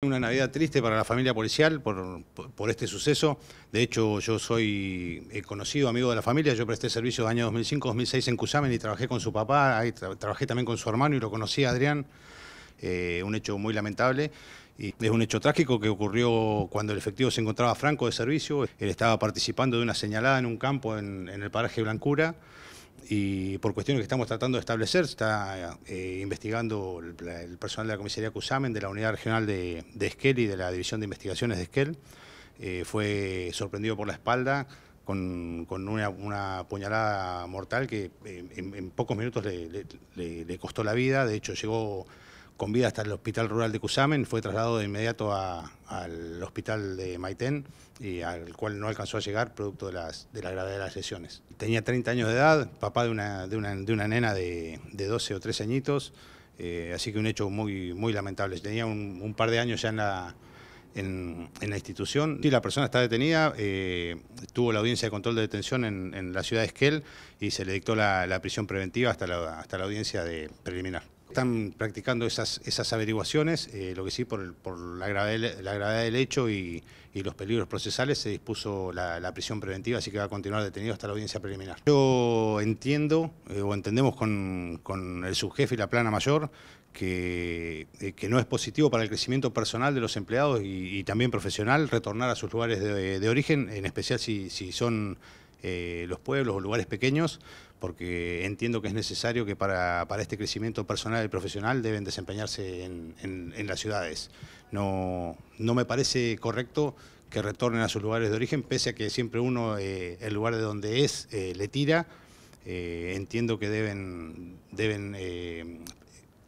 Una Navidad triste para la familia policial por, este suceso. De hecho, yo soy eh, conocido amigo de la familia. Yo presté servicios de año 2005-2006 en Cusamen y trabajé con su papá. Ahí trabajé también con su hermano y lo conocí Adrián. Eh, un hecho muy lamentable. Y es un hecho trágico que ocurrió cuando el efectivo se encontraba franco de servicio. Él estaba participando de una señalada en un campo en, en el paraje Blancura y por cuestiones que estamos tratando de establecer, está eh, investigando el, personal de la comisaría Cusamen, de la unidad regional de, de Esquel y de la división de investigaciones de Esquel. Eh, fue sorprendido por la espalda con, una, una, puñalada mortal que eh, en, pocos minutos le costó la vida. De hecho, llegó con vida hasta el Hospital Rural de Cusamen, fue trasladado de inmediato al Hospital de Maitén, y al cual no alcanzó a llegar producto de, las, de la gravedad de las lesiones. Tenía 30 años de edad, papá de una, de una, nena de, 12 o 13 añitos, eh, así que un hecho muy, muy lamentable. Tenía un, par de años ya en la, en, la institución. y la persona está detenida, eh, tuvo la audiencia de control de detención en, la ciudad de Esquel y se le dictó la, prisión preventiva hasta la, hasta la audiencia de preliminar. Están practicando esas, esas averiguaciones, eh, lo que sí, por, por la, gravedad, la, gravedad, del hecho y, los peligros procesales se dispuso la, prisión preventiva, así que va a continuar detenido hasta la audiencia preliminar. Yo entiendo eh, o entendemos con, el subjefe y la plana mayor que, eh, que, no es positivo para el crecimiento personal de los empleados y, también profesional retornar a sus lugares de, origen, en especial si, si son eh, los pueblos o lugares pequeños, porque entiendo que es necesario que para, para este crecimiento personal y profesional deben desempeñarse en, en, las ciudades. No, no me parece correcto que retornen a sus lugares de origen, pese a que siempre uno, eh, el lugar de donde es, eh, le tira. entiendo que deben, deben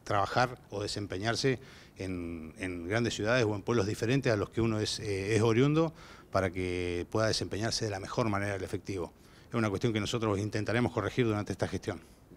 trabajar o desempeñarse en, en, grandes ciudades o en pueblos diferentes a los que uno es, es oriundo, para que pueda desempeñarse de la mejor manera el efectivo. Es una cuestión que nosotros intentaremos corregir durante esta gestión.